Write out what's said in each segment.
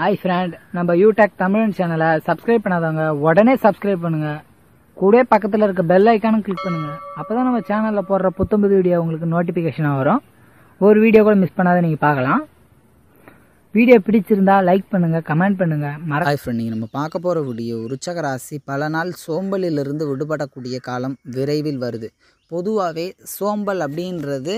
hi friend நம்ம யூடெக் தமிழ் சேனலை subscribe பண்ணாதவங்க உடனே சப்ஸ்கிரைப் பண்ணுங்க கூட பக்கத்தில் இருக்க பெல் ஐக்கானும் கிளிக் பண்ணுங்க அப்போ தான் நம்ம சேனலில் போடுற புத்தம்பது வீடியோ உங்களுக்கு நோட்டிஃபிகேஷனாக வரும் ஒரு வீடியோ கூட மிஸ் பண்ணாத நீங்கள் பார்க்கலாம் வீடியோ பிடிச்சிருந்தா லைக் பண்ணுங்கள் கமெண்ட் பண்ணுங்கள் மற ஹாய் ஃப்ரெண்ட் நீங்கள் நம்ம பார்க்க போகிற வீடியோ உற்சக பல நாள் சோம்பலிலிருந்து விடுபடக்கூடிய காலம் விரைவில் வருது பொதுவாகவே சோம்பல் அப்படின்றது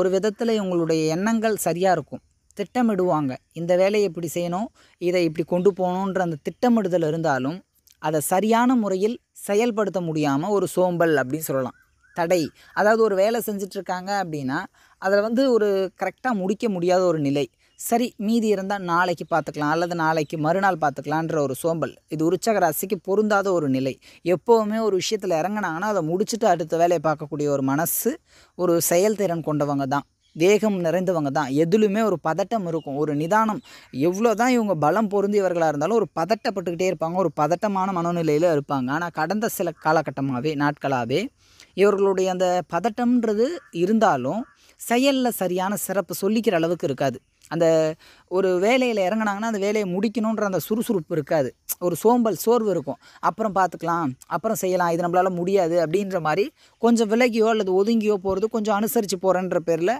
ஒரு விதத்தில் உங்களுடைய எண்ணங்கள் சரியாக இருக்கும் திட்டமிடுவாங்க இந்த வேலையை இப்படி செய்யணும் இதை இப்படி கொண்டு போகணுன்ற அந்த திட்டமிடுதல் இருந்தாலும் அதை சரியான முறையில் செயல்படுத்த முடியாமல் ஒரு சோம்பல் அப்படின்னு சொல்லலாம் தடை அதாவது ஒரு வேலை செஞ்சிட்ருக்காங்க அப்படின்னா அதில் வந்து ஒரு கரெக்டாக முடிக்க முடியாத ஒரு நிலை சரி மீதி இருந்தால் நாளைக்கு பார்த்துக்கலாம் அல்லது நாளைக்கு மறுநாள் பார்த்துக்கலான்ற ஒரு சோம்பல் இது உற்சக ராசிக்கு பொருந்தாத ஒரு நிலை எப்போவுமே ஒரு விஷயத்தில் இறங்கினாங்கன்னா அதை முடிச்சுட்டு அடுத்த வேலையை பார்க்கக்கூடிய ஒரு மனசு ஒரு செயல்திறன் கொண்டவங்க தான் தேகம் நிறைந்தவங்க தான் எதிலுமே ஒரு பதட்டம் இருக்கும் ஒரு நிதானம் எவ்வளோ தான் இவங்க பலம் பொருந்தியவர்களாக இருந்தாலும் ஒரு பதட்டப்பட்டுக்கிட்டே இருப்பாங்க ஒரு பதட்டமான மனநிலையில் இருப்பாங்க ஆனால் கடந்த சில காலகட்டமாகவே நாட்களாகவே இவர்களுடைய அந்த பதட்டம்ன்றது இருந்தாலும் செயலில் சரியான சிறப்பு சொல்லிக்கிற அளவுக்கு இருக்காது அந்த ஒரு வேலையில் இறங்கினாங்கன்னா அந்த வேலையை முடிக்கணுன்ற அந்த சுறுசுறுப்பு இருக்காது ஒரு சோம்பல் சோர்வு இருக்கும் அப்புறம் பார்த்துக்கலாம் அப்புறம் செய்யலாம் இது நம்மளால் முடியாது அப்படின்ற மாதிரி கொஞ்சம் விலகியோ அல்லது ஒதுங்கியோ போகிறது கொஞ்சம் அனுசரித்து போகிறன்ற பேரில்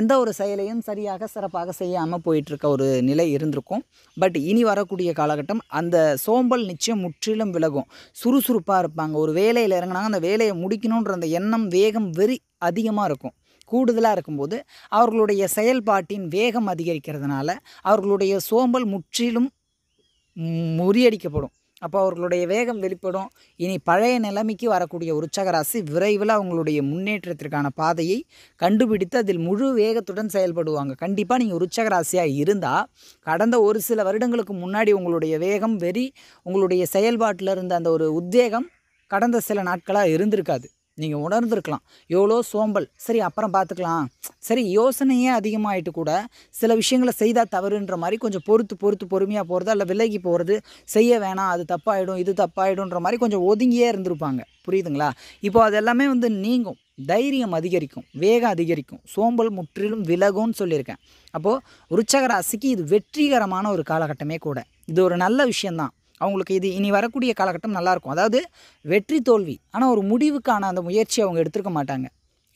எந்த ஒரு செயலையும் சரியாக சிறப்பாக செய்யாமல் போயிட்டுருக்க ஒரு நிலை இருந்திருக்கும் பட் இனி வரக்கூடிய காலகட்டம் அந்த சோம்பல் நிச்சயம் முற்றிலும் விலகும் சுறுசுறுப்பாக இருப்பாங்க ஒரு வேலையில் இறங்கினாங்க அந்த வேலையை முடிக்கணுன்ற அந்த எண்ணம் வேகம் வெறி அதிகமாக இருக்கும் கூடுதலாக இருக்கும்போது அவர்களுடைய செயல்பாட்டின் வேகம் அதிகரிக்கிறதுனால அவர்களுடைய சோம்பல் முற்றிலும் முறியடிக்கப்படும் அப்போ அவர்களுடைய வேகம் வெளிப்படும் இனி பழைய நிலைமைக்கு வரக்கூடிய உற்சகராசி விரைவில் அவங்களுடைய முன்னேற்றத்திற்கான பாதையை கண்டுபிடித்து அதில் முழு வேகத்துடன் செயல்படுவாங்க கண்டிப்பாக நீங்கள் உற்சகராசியாக இருந்தால் கடந்த ஒரு சில வருடங்களுக்கு முன்னாடி உங்களுடைய வேகம் வெறி உங்களுடைய செயல்பாட்டில் இருந்த அந்த ஒரு உத்வேகம் கடந்த சில நாட்களாக இருந்திருக்காது நீங்கள் உணர்ந்துருக்கலாம் எவ்வளோ சோம்பல் சரி அப்புறம் பார்த்துக்கலாம் சரி யோசனையே அதிகமாகிட்டு கூட சில விஷயங்களை செய்தால் தவறுன்ற மாதிரி கொஞ்சம் பொறுத்து பொறுத்து பொறுமையாக போகிறது இல்லை விலகி போகிறது செய்ய வேணாம் அது தப்பாகிடும் இது தப்பாகிடும்ன்ற மாதிரி கொஞ்சம் ஒதுங்கியே இருந்திருப்பாங்க புரியுதுங்களா இப்போ அது எல்லாமே வந்து நீங்கும் தைரியம் அதிகரிக்கும் வேகம் அதிகரிக்கும் சோம்பல் முற்றிலும் விலகும்னு சொல்லியிருக்கேன் அப்போது ருச்சகராசிக்கு இது வெற்றிகரமான ஒரு காலகட்டமே கூட இது ஒரு நல்ல விஷயந்தான் அவங்களுக்கு இது இனி வரக்கூடிய காலகட்டம் நல்லாயிருக்கும் அதாவது வெற்றி தோல்வி ஆனால் ஒரு முடிவுக்கான அந்த முயற்சியை அவங்க எடுத்துருக்க மாட்டாங்க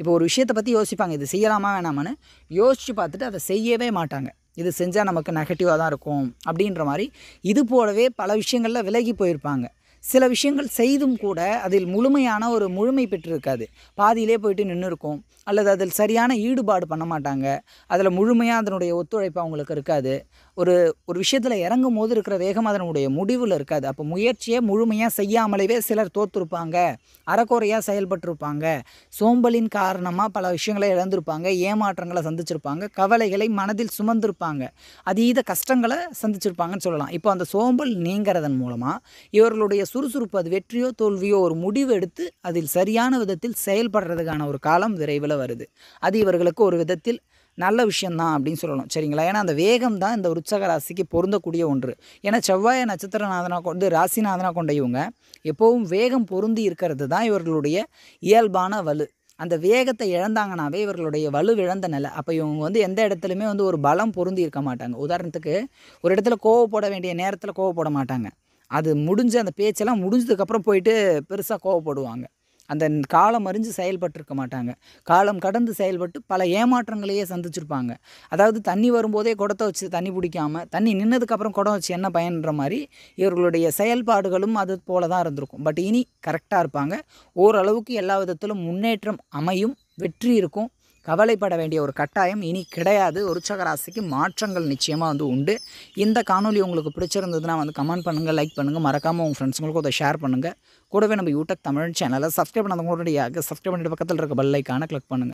இப்போ ஒரு விஷயத்தை பற்றி யோசிப்பாங்க இது செய்யலாமா வேணாமான்னு யோசித்து பார்த்துட்டு அதை செய்யவே மாட்டாங்க இது செஞ்சால் நமக்கு நெகட்டிவாக தான் இருக்கும் அப்படின்ற மாதிரி இது போலவே பல விஷயங்களில் விலகி போயிருப்பாங்க சில விஷயங்கள் செய்தும் கூட அதில் முழுமையான ஒரு முழுமை பெற்றிருக்காது பாதியிலே போயிட்டு நின்று இருக்கும் அல்லது அதில் சரியான ஈடுபாடு பண்ண மாட்டாங்க அதில் முழுமையாக அதனுடைய ஒத்துழைப்பு அவங்களுக்கு இருக்காது ஒரு ஒரு விஷயத்தில் இறங்கும் போது இருக்கிற வேகம் அதனுடைய முடிவில் இருக்காது அப்போ முயற்சியை முழுமையாக செய்யாமலேவே சிலர் தோற்றுருப்பாங்க அறக்குறையாக செயல்பட்டிருப்பாங்க சோம்பலின் காரணமாக பல விஷயங்களை இழந்திருப்பாங்க ஏமாற்றங்களை சந்திச்சிருப்பாங்க கவலைகளை மனதில் சுமந்திருப்பாங்க அதீத கஷ்டங்களை சந்திச்சிருப்பாங்கன்னு சொல்லலாம் இப்போ அந்த சோம்பல் நீங்கிறதன் மூலமாக இவர்களுடைய சுறுசுறுப்பு அது வெற்றியோ தோல்வியோ ஒரு முடிவு எடுத்து அதில் சரியான விதத்தில் செயல்படுறதுக்கான ஒரு காலம் விரைவில் வருது அது இவர்களுக்கு ஒரு விதத்தில் நல்ல விஷயந்தான் அப்படின்னு சொல்லணும் சரிங்களா ஏன்னா அந்த வேகம் தான் இந்த உற்சக ராசிக்கு பொருந்தக்கூடிய ஒன்று ஏன்னா செவ்வாய நட்சத்திரநாதனா கொண்டு ராசிநாதனாக கொண்ட இவங்க எப்போவும் வேகம் பொருந்தி இருக்கிறது தான் இவர்களுடைய இயல்பான வலு அந்த வேகத்தை இழந்தாங்கனாவே இவர்களுடைய வலு இழந்த நிலை அப்போ இவங்க வந்து எந்த இடத்துலையுமே வந்து ஒரு பலம் பொருந்தி இருக்க மாட்டாங்க உதாரணத்துக்கு ஒரு இடத்துல கோவப்பட வேண்டிய நேரத்தில் கோவப்பட மாட்டாங்க அது முடிஞ்சு அந்த பேச்செல்லாம் முடிஞ்சதுக்கப்புறம் போயிட்டு பெருசாக கோவப்படுவாங்க அந்த காலம் அறிஞ்சு செயல்பட்டிருக்க மாட்டாங்க காலம் கடந்து செயல்பட்டு பல ஏமாற்றங்களையே சந்திச்சிருப்பாங்க அதாவது தண்ணி வரும்போதே குடத்தை வச்சு தண்ணி பிடிக்காமல் தண்ணி நின்னதுக்கப்புறம் குடம் வச்சு என்ன பயன்ற மாதிரி இவர்களுடைய செயல்பாடுகளும் அது போல தான் இருந்திருக்கும் பட் இனி கரெக்டாக இருப்பாங்க ஓரளவுக்கு எல்லா விதத்திலும் முன்னேற்றம் அமையும் வெற்றி இருக்கும் கவலைப்பட வேண்டிய ஒரு கட்டாயம் இனி கிடையாது சகராசிக்கு மாற்றங்கள் நிச்சயமாக வந்து உண்டு இந்த காணொலி உங்களுக்கு பிடிச்சிருந்ததுன்னா வந்து கமெண்ட் பண்ணுங்கள் லைக் பண்ணுங்கள் மறக்காமல் உங்கள் ஃப்ரெண்ட்ஸுங்களுக்கும் அதை ஷேர் பண்ணுங்கள் கூடவே நம்ம யூடியூப் தமிழ் சேனலை சப்ஸ்கிரைப் பண்ணாதவங்க உடனடியாக சப்ஸ்கிரைப் பண்ணிட்டு பக்கத்தில் இருக்க பெல் ஐக்கானை கிளிக் பண்ணுங்கள்